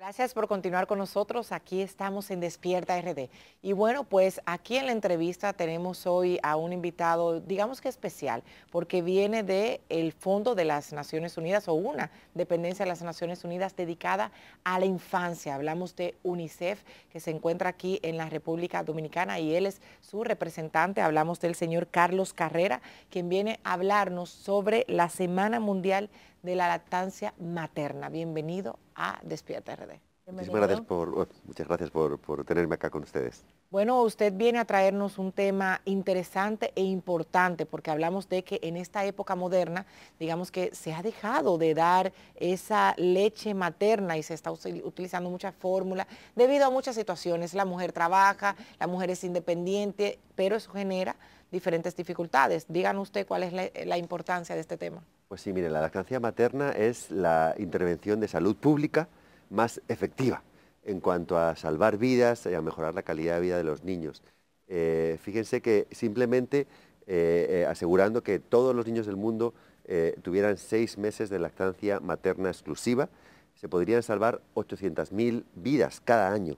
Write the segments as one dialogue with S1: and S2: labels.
S1: Gracias por continuar con nosotros. Aquí estamos en Despierta RD. Y bueno, pues aquí en la entrevista tenemos hoy a un invitado, digamos que especial, porque viene del Fondo de las Naciones Unidas o una dependencia de las Naciones Unidas dedicada a la infancia. Hablamos de UNICEF, que se encuentra aquí en la República Dominicana y él es su representante. Hablamos del señor Carlos Carrera, quien viene a hablarnos sobre la Semana Mundial de de la lactancia materna. Bienvenido a Despierta RD. Oh,
S2: muchas gracias por, tenerme acá con ustedes.
S1: Bueno, usted viene a traernos un tema interesante e importante porque hablamos de que en esta época moderna, digamos que se ha dejado de dar esa leche materna y se está utilizando mucha fórmula, debido a muchas situaciones. La mujer trabaja, la mujer es independiente, pero eso genera diferentes dificultades. Díganos usted cuál es la importancia de este
S2: tema. Pues sí, mire, la lactancia materna es la intervención de salud pública más efectiva en cuanto a salvar vidas y a mejorar la calidad de vida de los niños. Eh, fíjense que simplemente eh, eh, asegurando que todos los niños del mundo tuvieran seis meses de lactancia materna exclusiva, se podrían salvar 800.000 vidas cada año.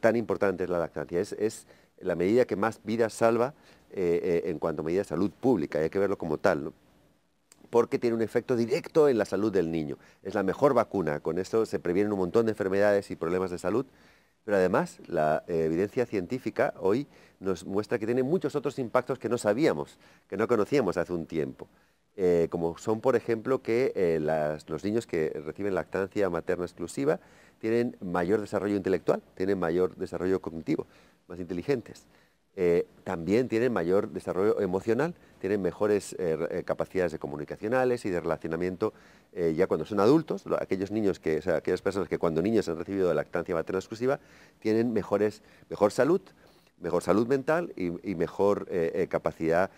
S2: tan importante es la lactancia. Es, la medida que más vidas salva en cuanto a medida de salud pública, hay que verlo como tal. ¿no? porque tiene un efecto directo en la salud del niño. Es la mejor vacuna, con esto se previenen un montón de enfermedades y problemas de salud, pero además la eh, evidencia científica hoy nos muestra que tiene muchos otros impactos que no sabíamos, que no conocíamos hace un tiempo. Eh, como son, por ejemplo, que eh, los niños que reciben lactancia materna exclusiva tienen mayor desarrollo intelectual, tienen mayor desarrollo cognitivo, más inteligentes. Eh, también tienen mayor desarrollo emocional, tienen mejores eh, eh, capacidades de comunicacionales y de relacionamiento ya cuando son adultos, aquellos niños que, aquellas personas que cuando niños han recibido lactancia materna exclusiva tienen mejores, mejor salud, mejor salud mental y, mejor capacidad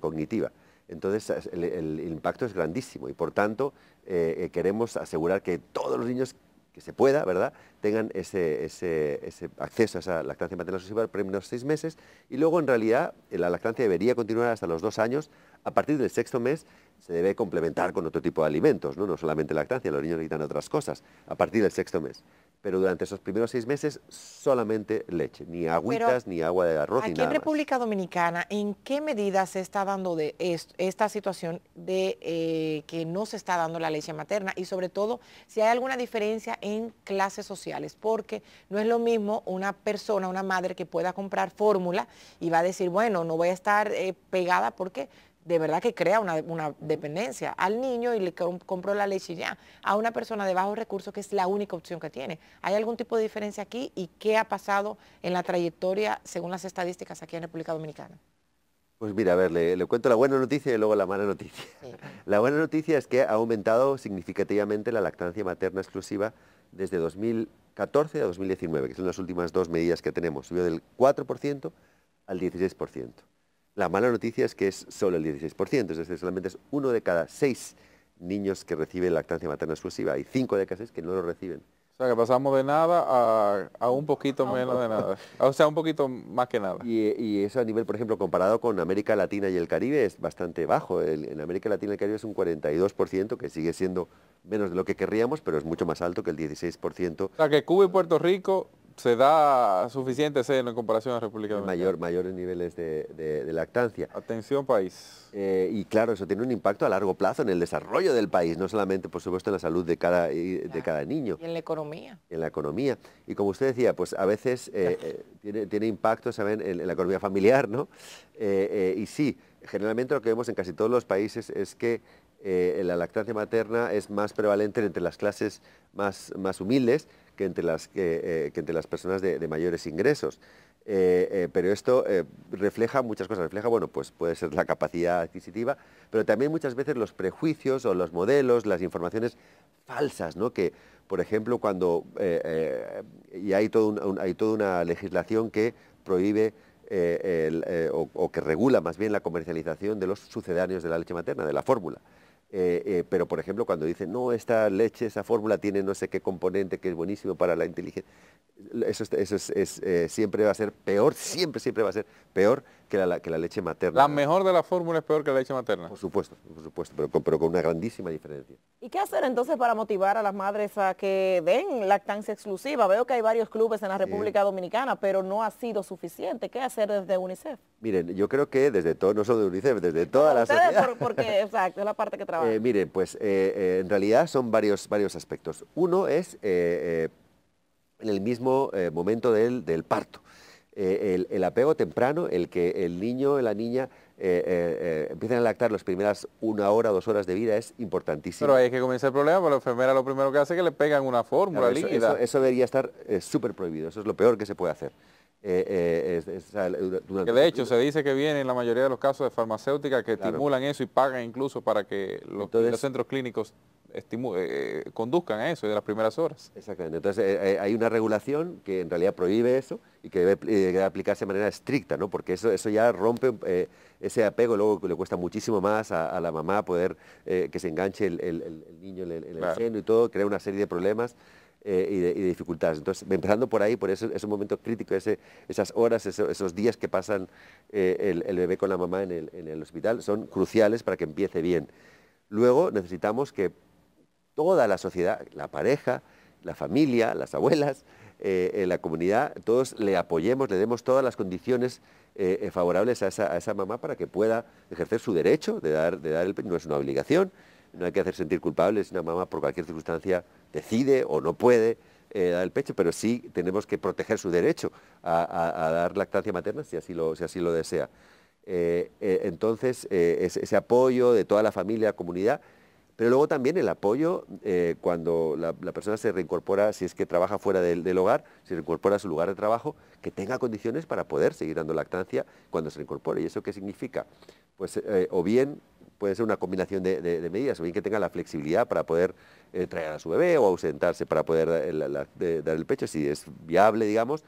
S2: cognitiva. Entonces el, el, impacto es grandísimo y por tanto queremos asegurar que todos los niños que se pueda, ¿verdad?, tengan ese, acceso a esa lactancia materna exclusiva por menos seis meses y luego en realidad la lactancia debería continuar hasta los dos años. A partir del sexto mes se debe complementar con otro tipo de alimentos, no, no solamente lactancia, los niños necesitan otras cosas a partir del sexto mes pero durante esos primeros seis meses solamente leche, ni agüitas, ni agua de arroz, ni nada. Aquí en
S1: República Dominicana, ¿en qué medida se está dando esta situación de eh, que no se está dando la leche materna? Y sobre todo, si hay alguna diferencia en clases sociales, porque no es lo mismo una persona, una madre que pueda comprar fórmula y va a decir, bueno, no voy a estar eh, pegada porque de verdad que crea una, dependencia al niño y le compró la leche ya. A una persona de bajos recursos que es la única opción que tiene. ¿Hay algún tipo de diferencia aquí y qué ha pasado en la trayectoria según las estadísticas aquí en República Dominicana?
S2: Pues mira, a ver, le, cuento la buena noticia y luego la mala noticia. La buena noticia es que ha aumentado significativamente la lactancia materna exclusiva desde 2014 a 2019, que son las últimas dos medidas que tenemos. Subió del 4% al 16%. La mala noticia es que es solo el 16%, es decir, solamente es uno de cada seis niños que reciben lactancia materna exclusiva y cinco de cada seis que no lo reciben. O sea, que pasamos de nada a, un poquito menos de nada. O sea, un poquito más que nada. Y, eso a nivel, por ejemplo, comparado con América Latina y el Caribe es bastante bajo. en América Latina y el Caribe es un 42%, que sigue siendo menos de lo que querríamos, pero es mucho más alto que el 16%. O
S3: sea, que Cuba y Puerto Rico se da suficiente seno en comparación a la República
S2: Dominicana. Mayor, mayores niveles de, lactancia. Atención país. Eh, y claro, eso tiene un impacto a largo plazo en el desarrollo del país, no solamente, por supuesto, en la salud de cada, niño. Y en
S1: la economía.
S2: En la economía. Y como usted decía, pues a veces eh, eh, tiene, impacto, ¿saben?, en, la economía familiar, ¿no? y sí, generalmente lo que vemos en casi todos los países es que la lactancia materna es más prevalente entre las clases más humildes, que entre las, eh, entre las personas de, mayores ingresos. Eh, eh, pero esto refleja muchas cosas, refleja, bueno, pues puede ser la capacidad adquisitiva, pero también muchas veces los prejuicios o los modelos, las informaciones falsas, ¿no? Que, por ejemplo, cuando, y hay, hay, toda una legislación que prohíbe o, o, que regula más bien la comercialización de los sucedáneos de la leche materna, de la fórmula. Eh, eh, pero por ejemplo cuando dicen, no, esta leche, esa fórmula tiene no sé qué componente que es buenísimo para la inteligencia, eso, eso eh, siempre va a ser peor, siempre, siempre va a ser peor que la, leche materna. ¿La mejor de la fórmula es peor que la leche materna? Por supuesto, por supuesto, pero, con una grandísima diferencia.
S1: ¿Y qué hacer entonces para motivar a las madres a que den lactancia exclusiva? Veo que hay varios clubes en la República Dominicana, pero no ha sido suficiente. ¿Qué hacer desde UNICEF?
S2: Miren, yo creo que desde todo, no solo de UNICEF, desde todas las sociedad. Por,
S1: porque, exacto, es la parte que trabaja.
S2: Eh, miren, pues eh, eh, en realidad son varios, varios aspectos. Uno es en el mismo momento del parto. Eh, el, apego temprano, el que el niño, o la niña eh, eh, empiecen a lactar las primeras una hora, dos horas de vida es importantísimo. Pero
S3: ahí que comenzar el problema, porque la enfermera lo primero que hace es que le pegan una fórmula líquida. Eso,
S2: debería estar súper prohibido, eso es lo peor que se puede hacer. que de hecho se
S3: dice que viene en la mayoría de los casos de farmacéuticas que estimulan eso y pagan incluso
S2: para que los centros clínicos eh, eh, conduzcan a eso de las primeras horas. Exactamente. Entonces eh, hay una regulación que en realidad prohíbe eso y que debe, aplicarse de manera estricta, ¿no? Porque eso, ya rompe ese apego, luego le cuesta muchísimo más a, la mamá poder que se enganche el, niño en el, el seno y todo, crea una serie de problemas. y, dificultades. Entonces, empezando por ahí, por eso es un momento crítico, esas horas, esos días que pasan el, bebé con la mamá en el, hospital son cruciales para que empiece bien. Luego necesitamos que toda la sociedad, la pareja, la familia, las abuelas, eh, eh, la comunidad, todos le apoyemos, le demos todas las condiciones eh, favorables a esa, mamá para que pueda ejercer su derecho de dar, el pecho, No es una obligación, no hay que hacer sentir culpable si una mamá por cualquier circunstancia decide o no puede dar el pecho, pero sí tenemos que proteger su derecho a, dar lactancia materna si así lo, desea. entonces, ese, apoyo de toda la familia, comunidad, pero luego también el apoyo eh, cuando la, persona se reincorpora, si es que trabaja fuera del, hogar, se reincorpora a su lugar de trabajo, que tenga condiciones para poder seguir dando lactancia cuando se reincorpore. ¿Y eso qué significa? Pues eh, o bien puede ser una combinación de, medidas, o bien que tenga la flexibilidad para poder eh, traer a su bebé o ausentarse para poder dar el pecho, si es viable, digamos,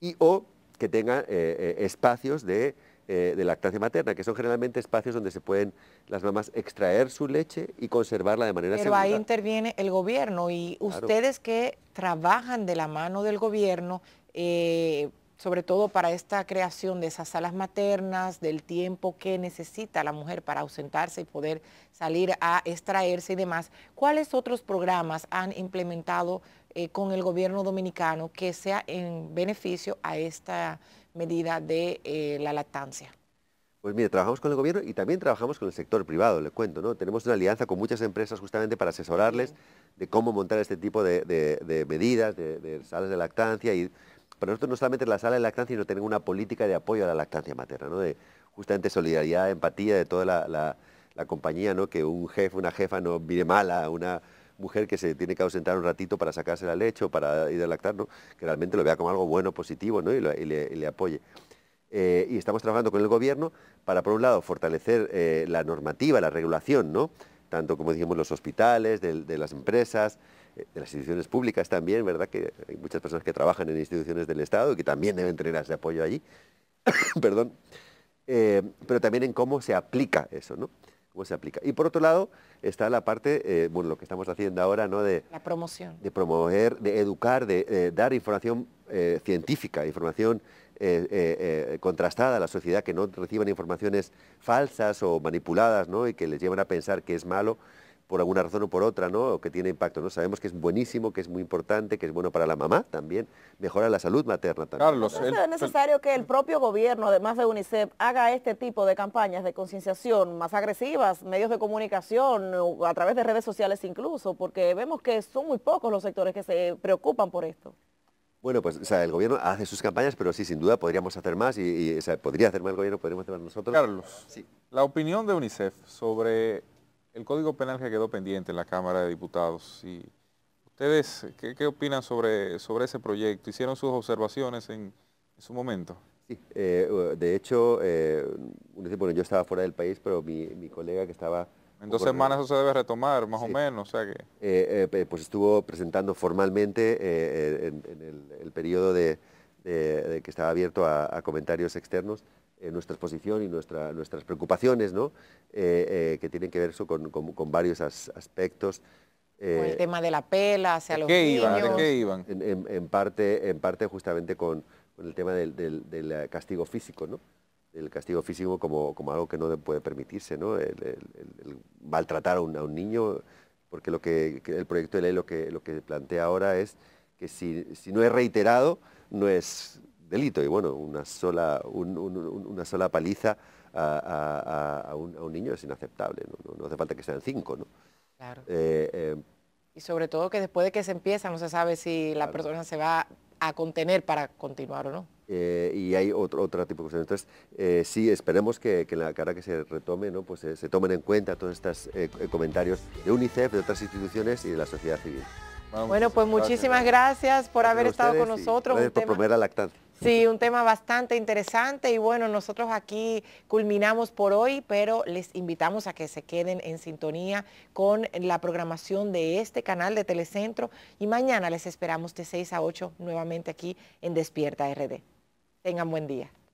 S2: y o que tenga espacios de eh, de lactancia materna, que son generalmente espacios donde se pueden las mamás extraer su leche y conservarla de manera segura. Pero ahí
S1: interviene el gobierno y ustedes que trabajan de la mano del gobierno, eh, sobre todo para esta creación de esas salas maternas, del tiempo que necesita la mujer para ausentarse y poder salir a extraerse y demás, ¿cuáles otros programas han implementado eh, con el gobierno dominicano que sea en beneficio a esta medida de eh, la lactancia?
S2: Pues mire, trabajamos con el gobierno y también trabajamos con el sector privado, le cuento, ¿no? Tenemos una alianza con muchas empresas justamente para asesorarles de cómo montar este tipo de, medidas, de, salas de lactancia. Y para nosotros no solamente la sala de lactancia, sino tener una política de apoyo a la lactancia materna, ¿no? De justamente solidaridad, empatía de toda la, compañía, ¿no? Que un jefe, una jefa no mire mala a una mujer que se tiene que ausentar un ratito para sacarse la leche o para ir a lactar, que realmente lo vea como algo bueno, positivo ¿no? y, le, apoye. Eh, y estamos trabajando con el gobierno para, por un lado, fortalecer eh, la normativa, la regulación, ¿no? tanto como dijimos los hospitales, de, las empresas, eh, de las instituciones públicas también, ¿verdad? Que hay muchas personas que trabajan en instituciones del Estado y que también deben tener ese apoyo allí, perdón, pero también en cómo se aplica eso, ¿no? se aplica. Y por otro lado está la parte, eh, bueno, lo que estamos haciendo ahora, ¿no? De, la promoción. De promover, de educar, de, dar información eh, científica, información eh, contrastada a la sociedad, que no reciban informaciones falsas o manipuladas, ¿no? Y que les llevan a pensar que es malo por alguna razón o por otra, ¿no? O que tiene impacto, ¿no? Sabemos que es buenísimo, que es muy importante, que es bueno para la mamá también, mejora la salud materna también. Carlos, ¿No es necesario
S1: que el propio gobierno, además de UNICEF, haga este tipo de campañas de concienciación más agresivas, medios de comunicación, a través de redes sociales incluso, porque vemos que son muy pocos los sectores que se preocupan por esto.
S2: Bueno, pues el gobierno hace sus campañas, pero sí, sin duda podríamos hacer más y, o sea, podría hacer más el gobierno, podríamos hacer más nosotros. Carlos, sí.
S3: la opinión de UNICEF sobre el Código Penal que quedó pendiente en la Cámara de Diputados. Y ¿Ustedes qué, opinan sobre, sobre ese proyecto? ¿Hicieron sus observaciones en,
S2: su momento? Sí, eh, de hecho, eh, yo estaba fuera del país, pero mi, colega que estaba...
S3: En dos semanas eso se debe retomar, más o menos, o sea que...
S2: Eh, pues estuvo presentando formalmente en, el, periodo de, que estaba abierto a comentarios externos eh, nuestra exposición y nuestra, nuestras preocupaciones, ¿no? Eh, eh, que tienen que ver eso con, varios aspectos. aspectos. el
S1: tema de la pela hacia los qué niños.
S2: Iban, qué iban? En, parte, en parte justamente con, el tema del, castigo físico, ¿no? El castigo físico como, algo que no puede permitirse, ¿no? El, maltratar a un, niño, porque lo que, el proyecto de ley lo que, plantea ahora es que si no es reiterado, no es delito. Y bueno, una sola, una sola paliza a, un, niño es inaceptable, no, hace falta que sean cinco. ¿no? Claro. Eh, eh,
S1: y sobre todo que después de que se empieza no se sabe si la persona se va a contener para continuar o no.
S2: Eh, y hay otro, tipo de cuestiones. Entonces, sí, esperemos que, en la cara que se retome, ¿no? pues se tomen en cuenta todos estos comentarios de UNICEF, de otras instituciones y de la sociedad civil.
S1: bueno, pues muchísimas gracias, por haber estado con nosotros. Gracias por promover la lactancia. Sí, un tema bastante interesante y bueno, nosotros aquí culminamos por hoy, pero les invitamos a que se queden en sintonía con la programación de este canal de Telecentro y mañana les esperamos de 6 a 8 nuevamente aquí en Despierta RD. Tengan buen día.